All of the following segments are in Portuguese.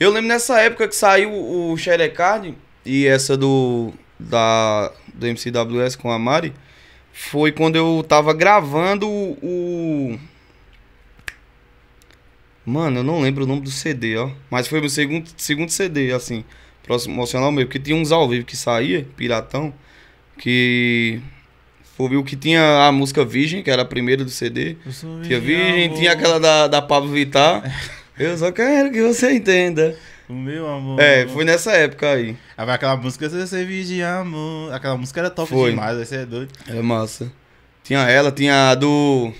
Eu lembro nessa época que saiu o Sharecard e essa do da do MCWS com a Mari foi quando eu tava gravando o Mano, eu não lembro o nome do CD, ó, mas foi o meu segundo segundo CD assim, emocional meu, porque tinha uns ao vivo que saía, piratão, que foi o que tinha a música Virgem, que era a primeira do CD. Tinha Virgem, amor. tinha aquela da, da Pablo Vittar. Eu só quero que você entenda. O meu amor. É, foi nessa época aí. Aí ah, aquela música Você Servir de Amor. Aquela música era top Foi. demais, você é doido. É massa. Tinha ela, tinha a do.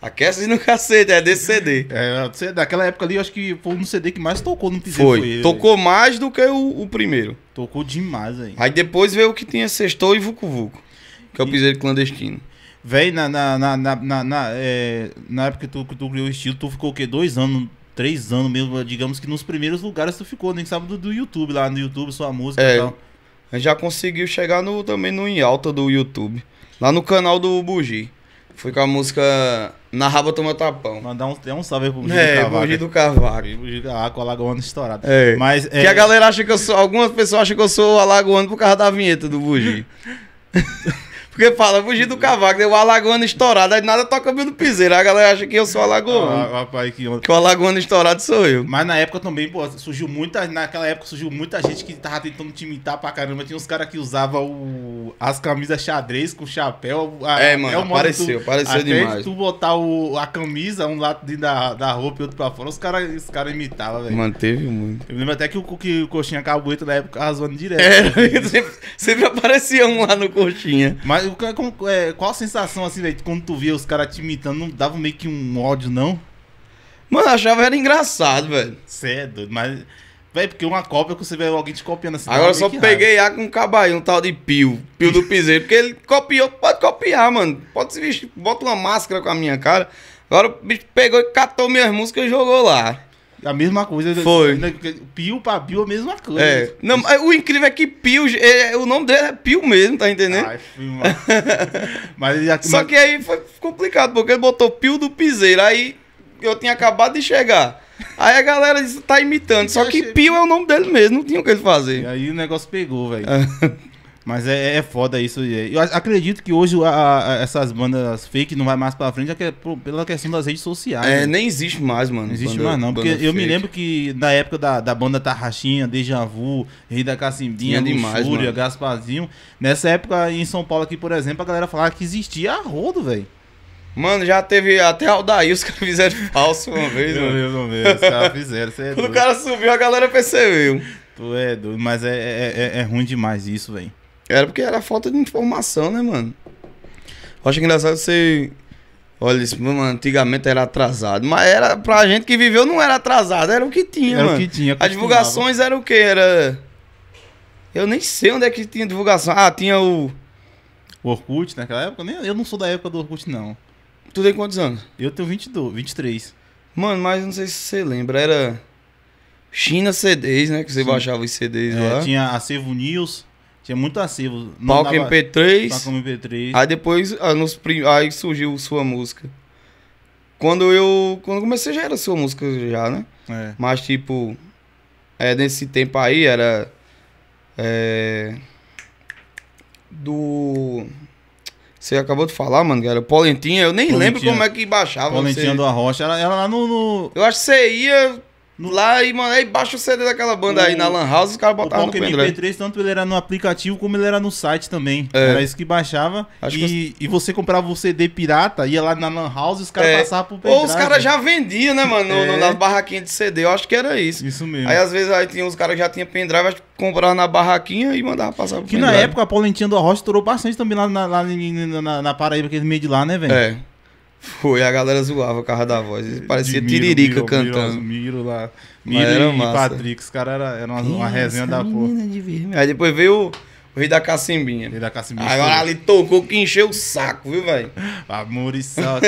Aquece no cacete, é desse CD. É, é, é, daquela época ali, eu acho que foi um CD que mais tocou no piseiro. Foi. Tocou mais do que o, o primeiro. Tocou demais aí. Aí depois veio o que tinha Sextou e Vucu Vucu. Que é o E- piseiro clandestino. Véi, na, na, na, na, na, na, é, na época que tu, que tu criou o estilo, tu ficou o quê? Dois anos três anos mesmo, digamos que nos primeiros lugares tu ficou, nem sabe do, do YouTube, lá no YouTube, sua música é, e tal. A gente já conseguiu chegar no, também no em alta do YouTube. Lá no canal do Bugi. Foi com a música Na Raba Toma Tapão. Mandar um, um salve pro Bugi é, do Carvalho. Bugi do Carvalho. Bugi ah, do Alagoano estourado. É. Mas, é... Que a galera acha que eu sou. Algumas pessoas acham que eu sou alagoano por causa da vinheta do Bugi. Porque fala, fugir do cavaco, deu o alagoano estourado, aí nada toca meu no Piseiro. A galera acha que eu sou alagoano. Ah, rapaz, que onda. Que o alagoano estourado sou eu. Mas na época também, pô, surgiu muita. Naquela época surgiu muita gente que tava tentando te imitar pra caramba. Tinha uns caras que usavam o... as camisas xadrez com chapéu. A... é, mano, é apareceu, tu, apareceu demais. tu botar o... a camisa, um lado dentro da, da roupa e outro pra fora, os caras os cara imitavam, velho. Manteve muito. Eu lembro até que o, que o Coxinha Cabueta na época arrasando direto. É, sempre, sempre aparecia um lá no Coxinha. Mas é, é, qual a sensação, assim, velho, quando tu via os caras te imitando, não dava meio que um ódio, não? Mano, eu achava era engraçado, velho. É doido, mas... Velho, porque uma cópia que você vê alguém te copiando assim. Agora só peguei A com um cabaio, um tal de Pio. Pio do Piseiro. porque ele copiou, pode copiar, mano. Pode se vestir, bota uma máscara com a minha cara. Agora o bicho pegou e catou minhas músicas e jogou lá. A mesma coisa. Né? Foi. Né? Pio pra Pio, é a mesma coisa. É. Não, o incrível é que Pio, é, é, o nome dele é Pio mesmo, tá entendendo? Ai, mas Só que aí foi complicado, porque ele botou Pio do Piseiro, aí eu tinha acabado de chegar. Aí a galera disse, tá imitando, só que Pio é o nome dele mesmo, não tinha o que ele fazer. E aí o negócio pegou, velho. Mas é, é, é foda isso. É. Eu acredito que hoje a, a, essas bandas fake não vai mais pra frente é, é pela questão das redes sociais. É, né? nem existe mais, mano. Não existe banda, mais, não. Porque eu fake. me lembro que na época da, da banda Tarraxinha, Deja Vu, Rei da Cacimbinha, Luxúria, Gasparzinho. Nessa época em São Paulo aqui, por exemplo, a galera falava que existia a rodo, velho. Mano, já teve até Aldair, os caras fizeram falso uma vez, mano. Meu Deus, meu Deus, os caras fizeram. É Quando o cara subiu, a galera percebeu. Tu é doido, mas é, é, é ruim demais isso, velho. Era porque era falta de informação, né, mano? Eu acho engraçado você. Olha, isso, mano, antigamente era atrasado. Mas era pra gente que viveu, não era atrasado, era o que tinha, era mano. O que tinha, As divulgações eram o que? Era. Eu nem sei onde é que tinha divulgação. Ah, tinha o. O Orkut naquela época? Nem, eu não sou da época do Orkut, não. Tu tem quantos anos? Eu tenho 22, 23. Mano, mas não sei se você lembra, era. China CDs, né? Que você Sim. baixava os CDs é, lá. Tinha a Sevo News. Tinha muito acervo. Palco dava... MP3. Palco MP3. Aí depois, ah, nos aí surgiu sua música. Quando eu. Quando eu comecei já era sua música já, né? É. Mas tipo. É, nesse tempo aí era. É, do. Você acabou de falar, mano, que era Polentinha. Eu nem Polentinha. lembro como é que baixava. Polentinha você... do Arrocha, era, era lá no, no, Eu acho que você ia, no lá e, mano, aí baixa o CD daquela banda o, aí na Lan House, os caras botavam no pendrive. MP3, tanto ele era no aplicativo como ele era no site também. É. Era isso que baixava. Acho e, que... e você comprava o CD pirata, ia lá na Lan House e os caras é. passavam pro pendrive. Ou os caras já vendiam, né, mano, é. no, nas barraquinhas de CD. Eu acho que era isso. Isso mesmo. Aí às vezes aí tinha, os caras já tinham pendrive, acho que comprava na barraquinha e mandava passar pro Que pendrive. na época a polentinha do Arroz estourou bastante também lá, na, lá na, na, na Paraíba, aquele meio de lá, né, velho? É. Foi, a galera zoava o carro da voz. Parecia Miro, tiririca Miro, cantando. Miro, Miro lá. Miro Mas era e massa. Patrick, os caras eram era uma, uma resenha da porra. De Aí depois veio o Rei da Cacimbinha. Rei da Cacimbinha. Agora ali tocou que encheu o saco, viu, velho? Amor e salto.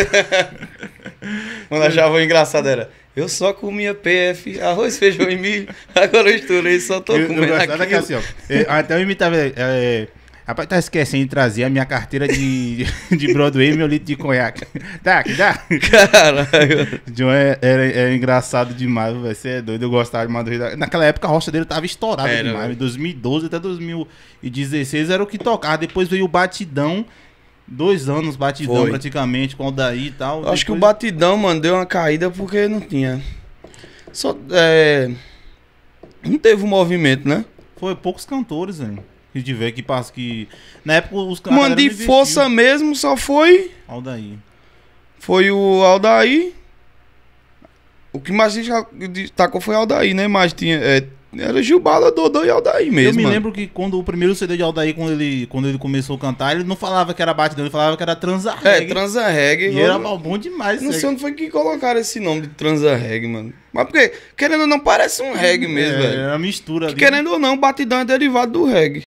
Quando achava engraçado era. Eu só comia PF, arroz, feijão e milho. Agora eu estourei, só tô eu, comendo eu aquilo. É assim, ó, até eu imitava. É, é Rapaz, tá esquecendo de trazer a minha carteira de, de Broadway e meu litro de conhaque. que dá. Caralho. John é, era, era, é era engraçado demais, velho. Você é doido, eu gostava de Madureira. Naquela época a rocha dele tava estourada era, demais. de 2012 até 2016 era o que tocava. Depois veio o Batidão. Dois anos batidão Foi. praticamente com o Daí e tal. Acho Depois... que o batidão, mano, deu uma caída porque não tinha. Só. É... Não teve um movimento, né? Foi poucos cantores, velho. Se tiver que passa que. Na época os caras. Mano, de força mesmo só foi. Aldaí. Foi o Aldaí. O que mais destacou foi Aldaí, né? Mas tinha. É, era Gilbala, Dodô e Aldaí mesmo. Eu me lembro que quando o primeiro CD de Aldaí, quando ele, quando ele começou a cantar, ele não falava que era batidão, ele falava que era transa é, reggae. É, transa reggae. E mano. era bom demais. Não sei onde foi que colocaram esse nome de transa reggae, mano. Mas porque, querendo ou não, parece um reggae mesmo, é, velho. É, a mistura que, ali. Querendo né? ou não, batidão é derivado do reggae.